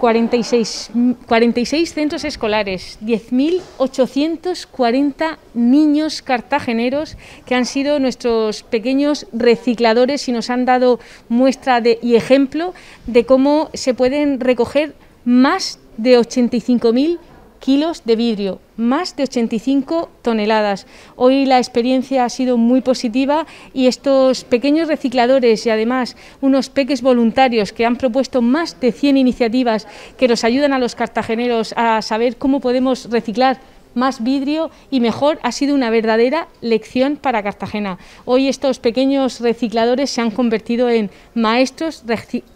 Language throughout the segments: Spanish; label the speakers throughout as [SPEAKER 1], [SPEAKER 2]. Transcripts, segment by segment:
[SPEAKER 1] 46, 46 centros escolares, 10.840 niños cartageneros que han sido nuestros pequeños recicladores y nos han dado muestra de, y ejemplo de cómo se pueden recoger más de 85.000 kilos de vidrio, más de 85 toneladas. Hoy la experiencia ha sido muy positiva y estos pequeños recicladores y además unos peques voluntarios que han propuesto más de 100 iniciativas que nos ayudan a los cartageneros a saber cómo podemos reciclar más vidrio y mejor ha sido una verdadera lección para Cartagena. Hoy estos pequeños recicladores se han convertido en maestros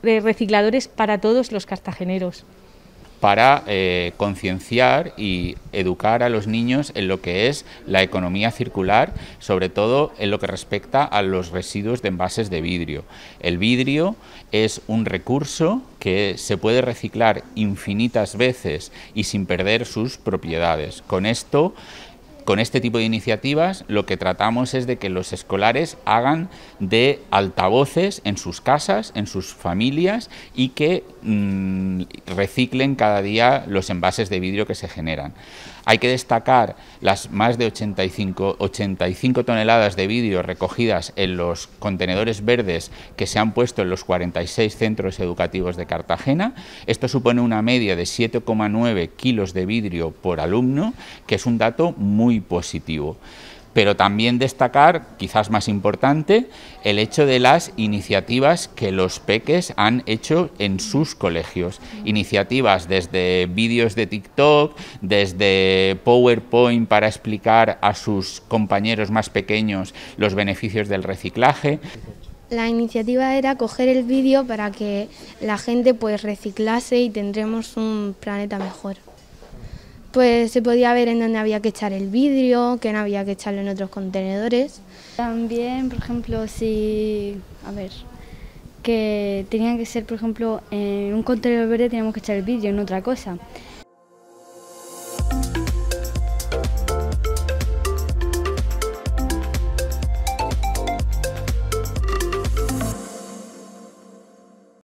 [SPEAKER 1] recicladores para todos los cartageneros
[SPEAKER 2] para eh, concienciar y educar a los niños en lo que es la economía circular, sobre todo en lo que respecta a los residuos de envases de vidrio. El vidrio es un recurso que se puede reciclar infinitas veces y sin perder sus propiedades. Con esto con este tipo de iniciativas lo que tratamos es de que los escolares hagan de altavoces en sus casas, en sus familias y que mm, reciclen cada día los envases de vidrio que se generan. Hay que destacar las más de 85, 85 toneladas de vidrio recogidas en los contenedores verdes que se han puesto en los 46 centros educativos de Cartagena. Esto supone una media de 7,9 kilos de vidrio por alumno, que es un dato muy positivo. Pero también destacar, quizás más importante, el hecho de las iniciativas que los peques han hecho en sus colegios. Iniciativas desde vídeos de TikTok, desde PowerPoint para explicar a sus compañeros más pequeños los beneficios del reciclaje
[SPEAKER 3] la iniciativa era coger el vídeo para que la gente pues reciclase y tendremos un planeta mejor pues se podía ver en dónde había que echar el vidrio, que no había que echarlo en otros contenedores. También, por ejemplo, si, a ver, que tenían que ser, por ejemplo, en un contenedor verde teníamos que echar el vidrio, en otra cosa.